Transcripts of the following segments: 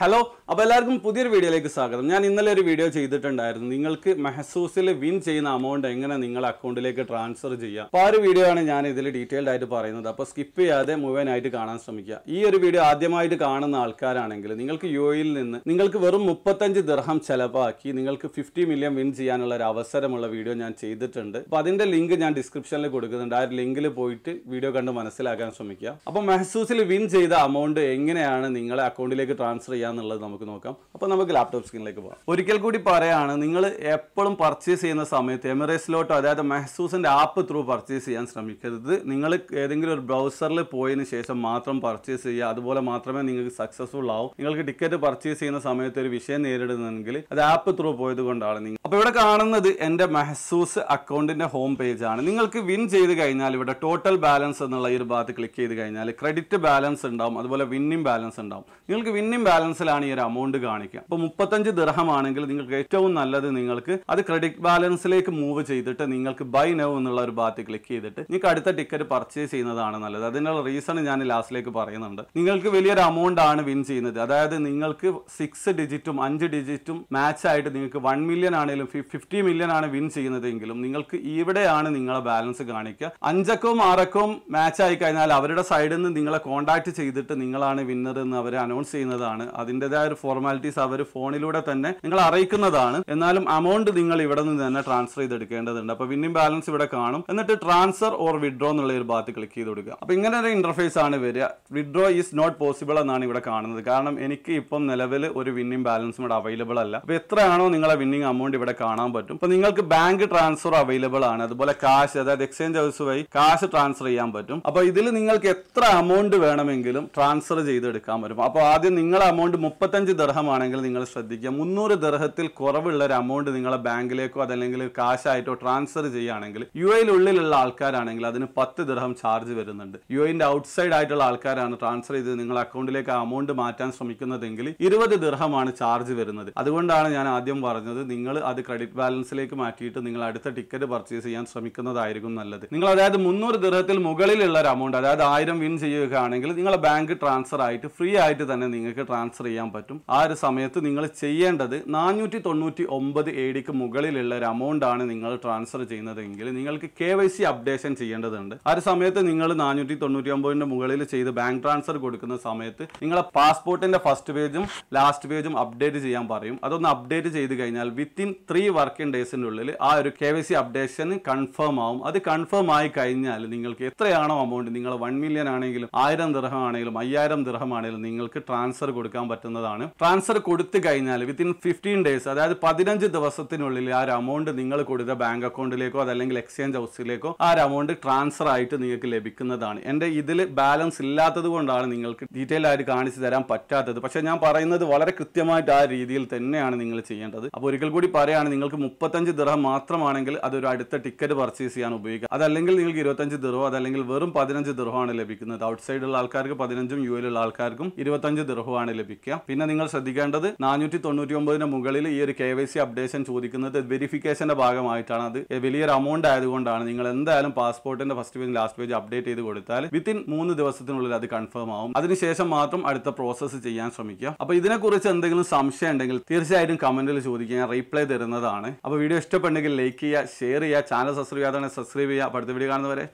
hello അപ്പോൾ എല്ലാവർക്കും പുതിയൊരു വീഡിയോയിലേക്ക് സ്വാഗതം ഞാൻ ഇന്നലെ ഒരു വീഡിയോ ചെയ്തിട്ടുണ്ടായിരുന്നു നിങ്ങൾക്ക് മെഹസൂസിൽ വിൻ ചെയ്യുന്ന എമൗണ്ട് എങ്ങനെ നിങ്ങളുടെ അക്കൗണ്ടിലേക്ക് ട്രാൻസ്ഫർ ചെയ്യാം അപ്പോൾ ആ ഒരു വീഡിയോ ആണ് ഞാൻ ഇതിൽ ഡീറ്റെയിൽഡ് ആയിട്ട് പറയുന്നത് അപ്പോൾ സ്കിപ്പ് ചെയ്യാതെ മുഴുവനായിട്ട് കാണാൻ ശ്രമിക്കുക ഈ ഒരു വീഡിയോ ആദ്യമായിട്ട് കാണുന്ന ആൾക്കാരാണെങ്കിൽ നിങ്ങൾക്ക് യു എയിൽ നിന്ന് നിങ്ങൾക്ക് വെറും മുപ്പത്തഞ്ച് ദിർഹം ചിലവാക്കി നിങ്ങൾക്ക് ഫിഫ്റ്റി മില്യൺ വിൻ ചെയ്യാനുള്ള ഒരു അവസരമുള്ള വീഡിയോ ഞാൻ ചെയ്തിട്ടുണ്ട് അപ്പോൾ അതിൻ്റെ ലിങ്ക് ഞാൻ ഡിസ്ക്രിപ്ഷനിൽ കൊടുക്കുന്നുണ്ട് ആ ഒരു ലിങ്കിൽ പോയിട്ട് വീഡിയോ കണ്ട് മനസ്സിലാക്കാൻ ശ്രമിക്കുക അപ്പോൾ മെഹസൂസിൽ വിൻ ചെയ്ത എമൗണ്ട് എങ്ങനെയാണ് നിങ്ങളെ അക്കൗണ്ടിലേക്ക് ട്രാൻസ്ഫർ ചെയ്യുക എന്നുള്ളത് നമുക്ക് നോക്കാം അപ്പോൾ നമുക്ക് ലാപ്ടോപ്പ് സ്ക്രീനിലേക്ക് പോകാം ഒരിക്കൽ കൂടി പറയുകയാണ് നിങ്ങൾ എപ്പോഴും പർച്ചേസ് ചെയ്യുന്ന സമയത്ത് എമിറേറ്റ്സിലോട്ടോ അതായത് മെഹസൂസിൻ്റെ ആപ്പ് ത്രൂ പർച്ചേസ് ചെയ്യാൻ ശ്രമിക്കരുത് നിങ്ങൾ ഏതെങ്കിലും ഒരു ബ്രൗസറിൽ പോയതിന് ശേഷം മാത്രം പർച്ചേസ് ചെയ്യുക അതുപോലെ മാത്രമേ നിങ്ങൾക്ക് സക്സസ്ഫുൾ ആവും നിങ്ങൾക്ക് ടിക്കറ്റ് പർച്ചേസ് ചെയ്യുന്ന സമയത്ത് ഒരു വിഷയം നേരിടുന്നെങ്കിൽ അത് ആപ്പ് ത്രൂ പോയത് കൊണ്ടാണ് നിങ്ങൾ അപ്പോൾ ഇവിടെ കാണുന്നത് എൻ്റെ മെഹസൂസ് അക്കൗണ്ടിൻ്റെ ഹോം പേജാണ് നിങ്ങൾക്ക് വിൻ ചെയ്ത് കഴിഞ്ഞാൽ ഇവിടെ ടോട്ടൽ ബാലൻസ് എന്നുള്ള ഈ ഒരു ഭാഗത്ത് ക്ലിക്ക് ചെയ്ത് കഴിഞ്ഞാൽ ക്രെഡിറ്റ് ബാലൻസ് ഉണ്ടാവും അതുപോലെ വിന്നിംഗ് ബാലൻസ് ഉണ്ടാവും നിങ്ങൾക്ക് വിന്നിംഗ് ബാലൻസ് ബാലൻസിലാണ് ഈ ഒരു അമൗണ്ട് കാണിക്കുക അപ്പോൾ മുപ്പത്തഞ്ച് ആണെങ്കിൽ നിങ്ങൾക്ക് ഏറ്റവും നല്ലത് നിങ്ങൾക്ക് അത് ക്രെഡിറ്റ് ബാലൻസിലേക്ക് മൂവ് ചെയ്തിട്ട് നിങ്ങൾക്ക് ബൈ നൗ എന്നുള്ള ഒരു ഭാഗത്ത് ക്ലിക്ക് ചെയ്തിട്ട് നിങ്ങൾക്ക് അടുത്ത ടിക്കറ്റ് പർച്ചേസ് ചെയ്യുന്നതാണ് നല്ലത് അതിനുള്ള റീസൺ ഞാൻ ലാസ്റ്റിലേക്ക് പറയുന്നുണ്ട് നിങ്ങൾക്ക് വലിയൊരു അമൗണ്ട് ആണ് വിൻ ചെയ്യുന്നത് അതായത് നിങ്ങൾക്ക് സിക്സ് ഡിജിറ്റും അഞ്ച് ഡിജിറ്റും മാച്ച് ആയിട്ട് നിങ്ങൾക്ക് വൺ മില്യൺ ആണെങ്കിലും ഫിഫ്റ്റി മില്യൺ ആണ് വിൻ ചെയ്യുന്നതെങ്കിലും നിങ്ങൾക്ക് ഇവിടെയാണ് നിങ്ങളെ ബാലൻസ് കാണിക്കുക അഞ്ചക്കവും ആറക്കവും മാച്ച് ആയി കഴിഞ്ഞാൽ അവരുടെ സൈഡിൽ നിന്ന് നിങ്ങളെ കോൺടാക്ട് ചെയ്തിട്ട് നിങ്ങളാണ് വിന്നർ എന്ന് അവർ അനൗൺസ് ചെയ്യുന്നതാണ് അത് അതിൻ്റെതായ ഒരു ഫോർമാലിറ്റീസ് അവർ ഫോണിലൂടെ തന്നെ നിങ്ങൾ അറിയിക്കുന്നതാണ് എന്നാലും അമൗണ്ട് നിങ്ങൾ ഇവിടെ നിന്ന് തന്നെ ട്രാൻസ്ഫർ ചെയ്തെടുക്കേണ്ടതുണ്ട് അപ്പോൾ വിന്നിംഗ് ബാലൻസ് ഇവിടെ കാണും എന്നിട്ട് ട്രാൻസ്ഫർ ഓർ വിഡ്രോ എന്നുള്ള ഒരു ഭാഗത്ത് ക്ലിക്ക് ചെയ്ത് കൊടുക്കുക അപ്പോൾ ഇങ്ങനെ ഒരു ഇന്റർഫേസ് ആണ് വരിക വിഡ്രോ ഈസ് നോട്ട് പോസിബിൾ എന്നാണ് ഇവിടെ കാണുന്നത് കാരണം എനിക്ക് ഇപ്പം നിലവിൽ ഒരു വിന്നിംഗ് ബാലൻസ് ഇവിടെ അവൈലബിൾ അല്ല അപ്പോൾ എത്രയാണോ നിങ്ങളെ വിന്നിംഗ് അമൗണ്ട് ഇവിടെ കാണാൻ പറ്റും അപ്പോൾ നിങ്ങൾക്ക് ബാങ്ക് ട്രാൻസ്ഫർ അവൈലബിൾ ആണ് അതുപോലെ കാശ് അതായത് എക്സ്ചേഞ്ച് ഹൗസ് വഴി കാശ് ട്രാൻസ്ഫർ ചെയ്യാൻ പറ്റും അപ്പോൾ ഇതിൽ നിങ്ങൾക്ക് എത്ര അമൗണ്ട് വേണമെങ്കിലും ട്രാൻസ്ഫർ ചെയ്തെടുക്കാൻ പറ്റും അപ്പോൾ ആദ്യം നിങ്ങളെ അമൗണ്ട് മുപ്പത്തഞ്ച് ദർഹമാണെങ്കിൽ നിങ്ങൾ ശ്രദ്ധിക്കുക മുന്നൂറ് ദർഹത്തിൽ കുറവുള്ള ഒരു അമൗണ്ട് നിങ്ങളെ ബാങ്കിലേക്കോ അതല്ലെങ്കിൽ കാശായിട്ടോ ട്രാൻസ്ഫർ ചെയ്യുകയാണെങ്കിൽ യു ഉള്ളിലുള്ള ആൾക്കാരാണെങ്കിൽ അതിന് പത്ത് ദർഹം ചാർജ് വരുന്നുണ്ട് യു എൻ്റെ ഔട്ട്സൈഡ് ആയിട്ടുള്ള ആൾക്കാരാണ് ട്രാൻസ്ഫർ ചെയ്ത് നിങ്ങളുടെ അക്കൗണ്ടിലേക്ക് ആ മാറ്റാൻ ശ്രമിക്കുന്നതെങ്കിൽ ഇരുപത് ദർഹമാണ് ചാർജ് വരുന്നത് അതുകൊണ്ടാണ് ഞാൻ ആദ്യം പറഞ്ഞത് നിങ്ങൾ അത് ക്രെഡിറ്റ് ബാലൻസിലേക്ക് മാറ്റിയിട്ട് നിങ്ങൾ അടുത്ത ടിക്കറ്റ് പർച്ചേസ് ചെയ്യാൻ ശ്രമിക്കുന്നതായിരിക്കും നല്ലത് നിങ്ങൾ അതായത് മുന്നൂറ് ദർഹത്തിൽ മുകളിലുള്ള ഒരു അമൗണ്ട് അതായത് ആയിരം വിൻ ചെയ്യുകയാണെങ്കിൽ നിങ്ങളെ ബാങ്ക് ട്രാൻസ്ഫർ ആയിട്ട് ഫ്രീ ആയിട്ട് തന്നെ നിങ്ങൾക്ക് ട്രാൻസ്ഫർ ട്രാൻസ്ഫർ ചെയ്യാൻ പറ്റും ആ ഒരു സമയത്ത് നിങ്ങൾ ചെയ്യേണ്ടത് നാനൂറ്റി തൊണ്ണൂറ്റി ഒമ്പത് എ മുകളിലുള്ള ഒരു എമൗണ്ട് ആണ് നിങ്ങൾ ട്രാൻസ്ഫർ ചെയ്യുന്നതെങ്കിൽ നിങ്ങൾക്ക് കെ വൈ സി അപ്ഡേഷൻ ചെയ്യേണ്ടതുണ്ട് ആ ഒരു സമയത്ത് നിങ്ങൾ നാനൂറ്റി തൊണ്ണൂറ്റി ഒമ്പതിന്റെ മുകളിൽ ചെയ്ത് ബാങ്ക് ട്രാൻസ്ഫർ കൊടുക്കുന്ന സമയത്ത് നിങ്ങളെ പാസ്പോർട്ടിന്റെ ഫസ്റ്റ് പേജും ലാസ്റ്റ് പേജും അപ്ഡേറ്റ് ചെയ്യാൻ പറയും അതൊന്ന് അപ്ഡേറ്റ് ചെയ്ത് കഴിഞ്ഞാൽ വിത്തിൻ ത്രീ വർക്കിംഗ് ഡേയ്സിൻ്റെ ഉള്ളിൽ ആ ഒരു K Y C updation confirm ആവും അത് കൺഫേം ആയി കഴിഞ്ഞാൽ നിങ്ങൾക്ക് എത്രയാണോ എമൗണ്ട് നിങ്ങൾ വൺ മില്യൺ ആണെങ്കിലും ആയിരം ദൃഹമാണെങ്കിലും അയ്യായിരം ദൃഹമാണെങ്കിലും നിങ്ങൾക്ക് ട്രാൻസ്ഫർ കൊടുക്കാൻ പറ്റുന്നതാണ് ട്രാൻസ്ഫർ കൊടുത്തു കഴിഞ്ഞാൽ വിത്തിൻ ഫിഫ്റ്റീൻ ഡേയ്സ് അതായത് പതിനഞ്ച് ദിവസത്തിനുള്ളിൽ ആ ഒരു എമൗണ്ട് നിങ്ങൾ കൊടുത്ത ബാങ്ക് അക്കൗണ്ടിലേക്കോ അതല്ലെങ്കിൽ എക്സ്ചേഞ്ച് ഹൗസിലേക്കോ ആ ഒരു എമൗണ്ട് ട്രാൻസ്ഫർ ആയിട്ട് നിങ്ങൾക്ക് ലഭിക്കുന്നതാണ് എന്റെ ഇതിൽ ബാലൻസ് ഇല്ലാത്തത് കൊണ്ടാണ് നിങ്ങൾക്ക് ഡീറ്റെയിൽ ആയിട്ട് കാണിച്ചു തരാൻ പറ്റാത്തത് പക്ഷെ ഞാൻ പറയുന്നത് വളരെ കൃത്യമായിട്ട് ആ രീതിയിൽ തന്നെയാണ് നിങ്ങൾ ചെയ്യേണ്ടത് അപ്പോൾ ഒരിക്കൽ കൂടി പറയുകയാണ് നിങ്ങൾക്ക് മുപ്പത്തഞ്ച് ദിർഹം മാത്രമാണെങ്കിൽ അതൊരു അടുത്ത ടിക്കറ്റ് പർച്ചേസ് ചെയ്യാൻ ഉപയോഗിക്കുക അതല്ലെങ്കിൽ നിങ്ങൾക്ക് ഇരുപത്തഞ്ച് ദിർഹോ അതല്ലെങ്കിൽ വെറും പതിനഞ്ച് ദിർഹോ ആണ് ലഭിക്കുന്നത് ഔട്ട്സൈഡുള്ള ആൾക്കാർക്ക് പതിനഞ്ചും യു ഉള്ള ആൾക്കാർക്കും ഇരുപത്തഞ്ച് ദിർഹോ ആണ് ലഭിക്കുന്നത് ശ്രദ്ധിക്കുക പിന്നെ നിങ്ങൾ ശ്രദ്ധിക്കേണ്ടത് നാനൂറ്റി തൊണ്ണൂറ്റി ഒമ്പതിന് മുകളിൽ ഈ ഒരു കെ വൈ സി അപ്ഡേഷൻ ചോദിക്കുന്നത് വെരിഫിക്കേഷന്റെ ഭാഗമായിട്ടാണ് അത് വലിയൊരു എമൗണ്ട് ആയതുകൊണ്ടാണ് നിങ്ങൾ എന്തായാലും പാസ്പോർട്ടിന്റെ first page last page update ചെയ്ത് കൊടുത്താൽ വിത്തിൻ മൂന്ന് ദിവസത്തിനുള്ളിൽ അത് കൺഫേം ആവും അതിനുശേഷം മാത്രം അടുത്ത പ്രോസസ്സ് ചെയ്യാൻ ശ്രമിക്കുക അപ്പൊ ഇതിനെക്കുറിച്ച് എന്തെങ്കിലും സംശയം ഉണ്ടെങ്കിൽ തീർച്ചയായിട്ടും കമന്റിൽ ചോദിക്കുക ഞാൻ റീപ്ലൈ തരുന്നതാണ് അപ്പൊ വീഡിയോ ഇഷ്ടപ്പെട്ടെങ്കിൽ ലൈക്ക് ചെയ്യുക ഷെയർ ചെയ്യുക ചാനൽ സബ്സ്ക്രൈബ് ചെയ്യാതെ സബ്സ്ക്രൈബ് ചെയ്യുക അടുത്ത വീഡിയോ കാണുന്നവരെ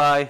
ബൈ